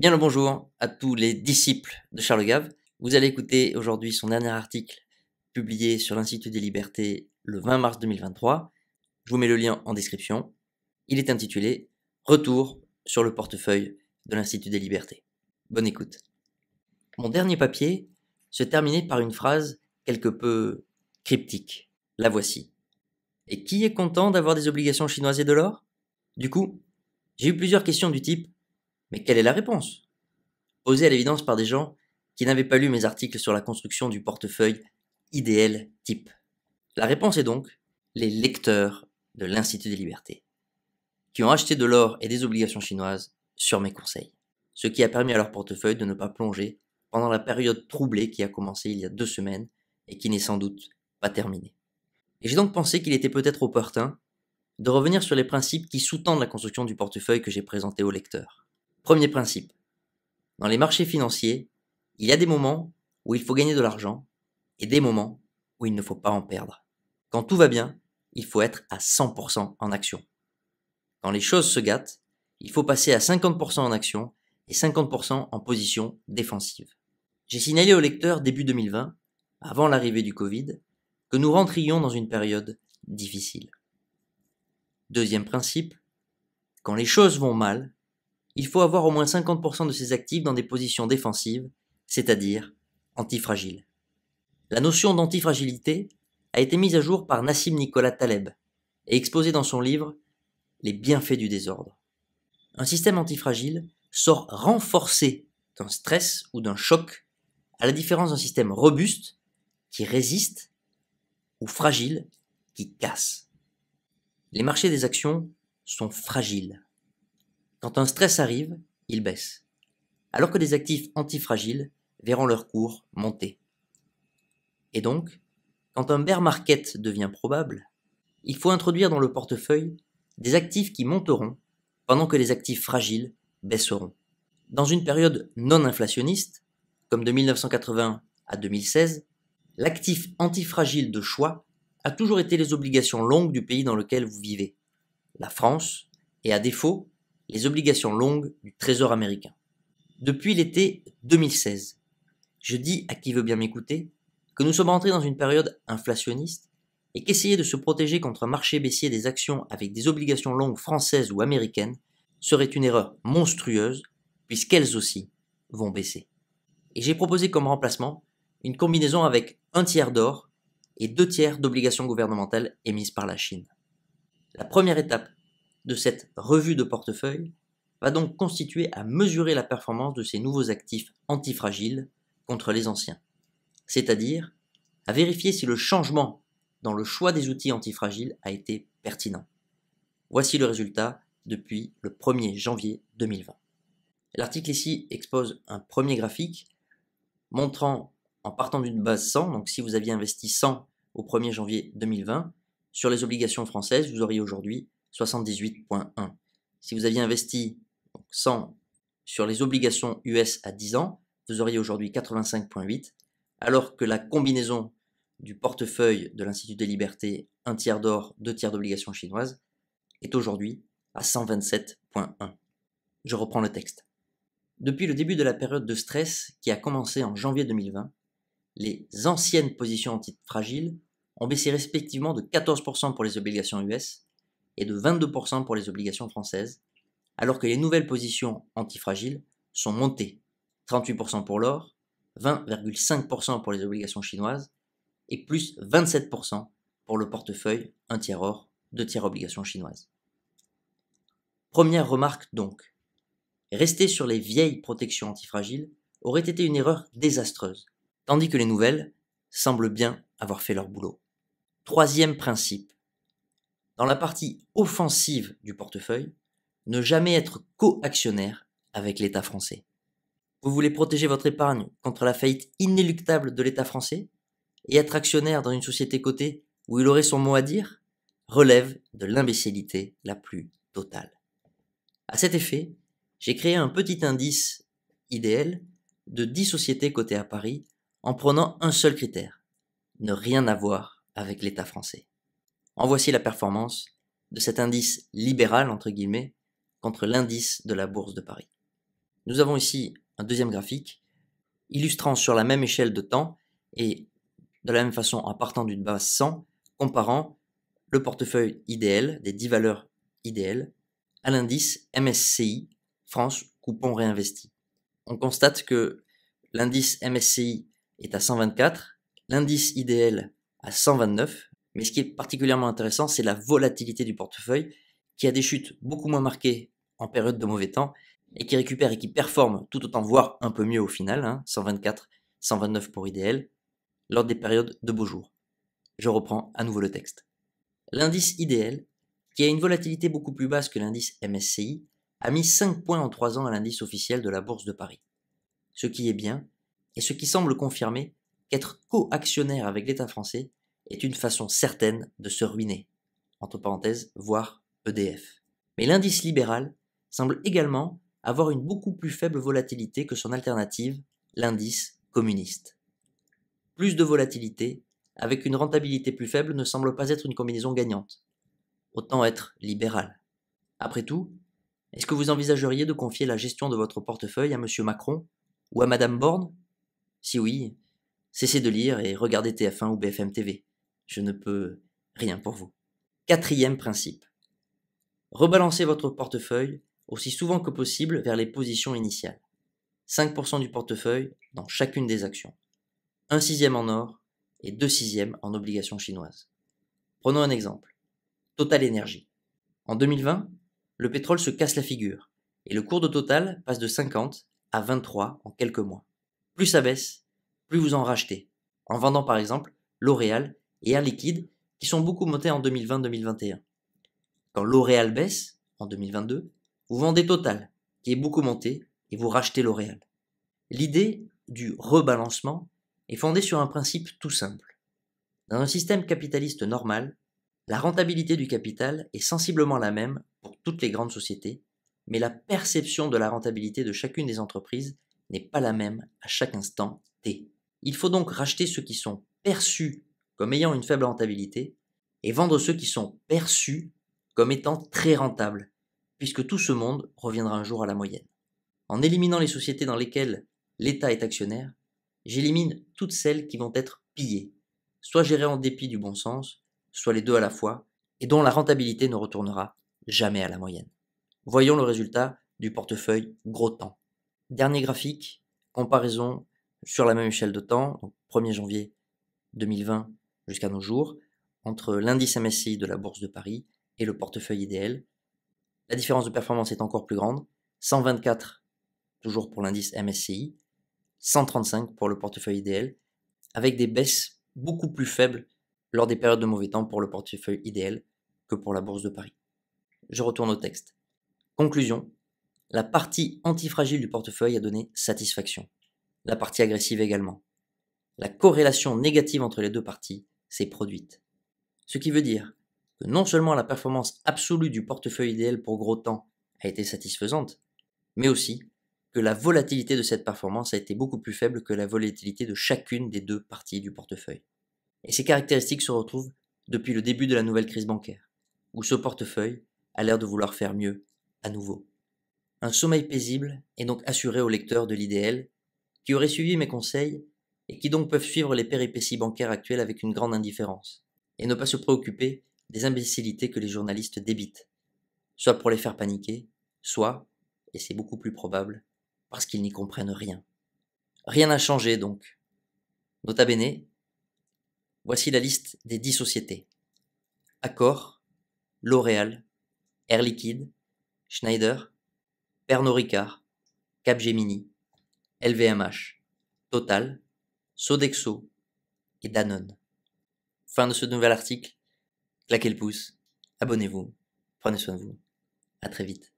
Bien le bonjour à tous les disciples de Charles Gave. Vous allez écouter aujourd'hui son dernier article publié sur l'Institut des Libertés le 20 mars 2023. Je vous mets le lien en description. Il est intitulé Retour sur le portefeuille de l'Institut des Libertés. Bonne écoute. Mon dernier papier se terminait par une phrase quelque peu cryptique. La voici. Et qui est content d'avoir des obligations chinoises et de l'or Du coup, j'ai eu plusieurs questions du type mais quelle est la réponse Posée à l'évidence par des gens qui n'avaient pas lu mes articles sur la construction du portefeuille idéal type. La réponse est donc les lecteurs de l'Institut des libertés, qui ont acheté de l'or et des obligations chinoises sur mes conseils, ce qui a permis à leur portefeuille de ne pas plonger pendant la période troublée qui a commencé il y a deux semaines et qui n'est sans doute pas terminée. Et j'ai donc pensé qu'il était peut-être opportun de revenir sur les principes qui sous-tendent la construction du portefeuille que j'ai présenté aux lecteurs. Premier principe. Dans les marchés financiers, il y a des moments où il faut gagner de l'argent et des moments où il ne faut pas en perdre. Quand tout va bien, il faut être à 100% en action. Quand les choses se gâtent, il faut passer à 50% en action et 50% en position défensive. J'ai signalé au lecteur début 2020, avant l'arrivée du Covid, que nous rentrions dans une période difficile. Deuxième principe, quand les choses vont mal, il faut avoir au moins 50% de ses actifs dans des positions défensives, c'est-à-dire antifragiles. La notion d'antifragilité a été mise à jour par Nassim Nicolas Taleb et exposée dans son livre Les bienfaits du désordre. Un système antifragile sort renforcé d'un stress ou d'un choc, à la différence d'un système robuste qui résiste ou fragile qui casse. Les marchés des actions sont fragiles. Quand un stress arrive, il baisse, alors que les actifs antifragiles verront leur cours monter. Et donc, quand un bear market devient probable, il faut introduire dans le portefeuille des actifs qui monteront pendant que les actifs fragiles baisseront. Dans une période non inflationniste, comme de 1980 à 2016, l'actif antifragile de choix a toujours été les obligations longues du pays dans lequel vous vivez, la France, et à défaut, les obligations longues du Trésor américain. Depuis l'été 2016, je dis à qui veut bien m'écouter que nous sommes entrés dans une période inflationniste et qu'essayer de se protéger contre un marché baissier des actions avec des obligations longues françaises ou américaines serait une erreur monstrueuse puisqu'elles aussi vont baisser. Et j'ai proposé comme remplacement une combinaison avec un tiers d'or et deux tiers d'obligations gouvernementales émises par la Chine. La première étape de cette revue de portefeuille va donc constituer à mesurer la performance de ces nouveaux actifs antifragiles contre les anciens, c'est-à-dire à vérifier si le changement dans le choix des outils antifragiles a été pertinent. Voici le résultat depuis le 1er janvier 2020. L'article ici expose un premier graphique montrant en partant d'une base 100, donc si vous aviez investi 100 au 1er janvier 2020, sur les obligations françaises, vous auriez aujourd'hui 78.1. Si vous aviez investi 100 sur les obligations US à 10 ans, vous auriez aujourd'hui 85.8, alors que la combinaison du portefeuille de l'Institut des libertés, un tiers d'or, deux tiers d'obligations chinoises, est aujourd'hui à 127.1. Je reprends le texte. Depuis le début de la période de stress qui a commencé en janvier 2020, les anciennes positions anti fragiles ont baissé respectivement de 14% pour les obligations US et de 22% pour les obligations françaises, alors que les nouvelles positions antifragiles sont montées 38% pour l'or, 20,5% pour les obligations chinoises et plus 27% pour le portefeuille 1 tiers or, de tiers obligations chinoises. Première remarque donc. Rester sur les vieilles protections antifragiles aurait été une erreur désastreuse, tandis que les nouvelles semblent bien avoir fait leur boulot. Troisième principe dans la partie offensive du portefeuille, ne jamais être co-actionnaire avec l'État français. Vous voulez protéger votre épargne contre la faillite inéluctable de l'État français et être actionnaire dans une société cotée où il aurait son mot à dire relève de l'imbécilité la plus totale. À cet effet, j'ai créé un petit indice idéal de 10 sociétés cotées à Paris en prenant un seul critère, ne rien avoir avec l'État français. En voici la performance de cet indice libéral, entre guillemets, contre l'indice de la Bourse de Paris. Nous avons ici un deuxième graphique illustrant sur la même échelle de temps et de la même façon en partant d'une base 100, comparant le portefeuille idéal des 10 valeurs idéales à l'indice MSCI France coupon réinvesti. On constate que l'indice MSCI est à 124, l'indice idéal à 129 mais ce qui est particulièrement intéressant, c'est la volatilité du portefeuille, qui a des chutes beaucoup moins marquées en période de mauvais temps, et qui récupère et qui performe tout autant, voire un peu mieux au final, 124, hein, 129 pour IDL, lors des périodes de beaux jours. Je reprends à nouveau le texte. L'indice IDL, qui a une volatilité beaucoup plus basse que l'indice MSCI, a mis 5 points en 3 ans à l'indice officiel de la Bourse de Paris. Ce qui est bien, et ce qui semble confirmer qu'être co-actionnaire avec l'État français est une façon certaine de se ruiner, entre parenthèses, voire EDF. Mais l'indice libéral semble également avoir une beaucoup plus faible volatilité que son alternative, l'indice communiste. Plus de volatilité, avec une rentabilité plus faible, ne semble pas être une combinaison gagnante. Autant être libéral. Après tout, est-ce que vous envisageriez de confier la gestion de votre portefeuille à M. Macron ou à Mme Borne Si oui, cessez de lire et regardez TF1 ou BFM TV je ne peux rien pour vous. Quatrième principe. Rebalancez votre portefeuille aussi souvent que possible vers les positions initiales. 5% du portefeuille dans chacune des actions. 1 sixième en or et 2 sixièmes en obligations chinoises. Prenons un exemple. Total Énergie. En 2020, le pétrole se casse la figure et le cours de Total passe de 50 à 23 en quelques mois. Plus ça baisse, plus vous en rachetez, en vendant par exemple L'Oréal et Air Liquide qui sont beaucoup montés en 2020-2021. Quand L'Oréal baisse, en 2022, vous vendez Total, qui est beaucoup monté, et vous rachetez L'Oréal. L'idée du rebalancement est fondée sur un principe tout simple. Dans un système capitaliste normal, la rentabilité du capital est sensiblement la même pour toutes les grandes sociétés, mais la perception de la rentabilité de chacune des entreprises n'est pas la même à chaque instant T. Il faut donc racheter ceux qui sont perçus comme ayant une faible rentabilité et vendre ceux qui sont perçus comme étant très rentables, puisque tout ce monde reviendra un jour à la moyenne. En éliminant les sociétés dans lesquelles l'État est actionnaire, j'élimine toutes celles qui vont être pillées, soit gérées en dépit du bon sens, soit les deux à la fois, et dont la rentabilité ne retournera jamais à la moyenne. Voyons le résultat du portefeuille gros temps. Dernier graphique, comparaison sur la même échelle de temps, 1er janvier 2020 jusqu'à nos jours entre l'indice MSCI de la Bourse de Paris et le portefeuille idéal. La différence de performance est encore plus grande, 124 toujours pour l'indice MSCI, 135 pour le portefeuille idéal, avec des baisses beaucoup plus faibles lors des périodes de mauvais temps pour le portefeuille idéal que pour la Bourse de Paris. Je retourne au texte. Conclusion, la partie antifragile du portefeuille a donné satisfaction, la partie agressive également. La corrélation négative entre les deux parties s'est produite. Ce qui veut dire que non seulement la performance absolue du portefeuille idéal pour gros temps a été satisfaisante, mais aussi que la volatilité de cette performance a été beaucoup plus faible que la volatilité de chacune des deux parties du portefeuille. Et ces caractéristiques se retrouvent depuis le début de la nouvelle crise bancaire, où ce portefeuille a l'air de vouloir faire mieux à nouveau. Un sommeil paisible est donc assuré au lecteur de l'idéal, qui aurait suivi mes conseils et qui donc peuvent suivre les péripéties bancaires actuelles avec une grande indifférence, et ne pas se préoccuper des imbécilités que les journalistes débitent, soit pour les faire paniquer, soit, et c'est beaucoup plus probable, parce qu'ils n'y comprennent rien. Rien n'a changé donc. Nota bene, voici la liste des dix sociétés. Accor, L'Oréal, Air Liquide, Schneider, Pernod Ricard, Capgemini, LVMH, Total, Sodexo et Danone. Fin de ce nouvel article. Claquez le pouce, abonnez-vous, prenez soin de vous. À très vite.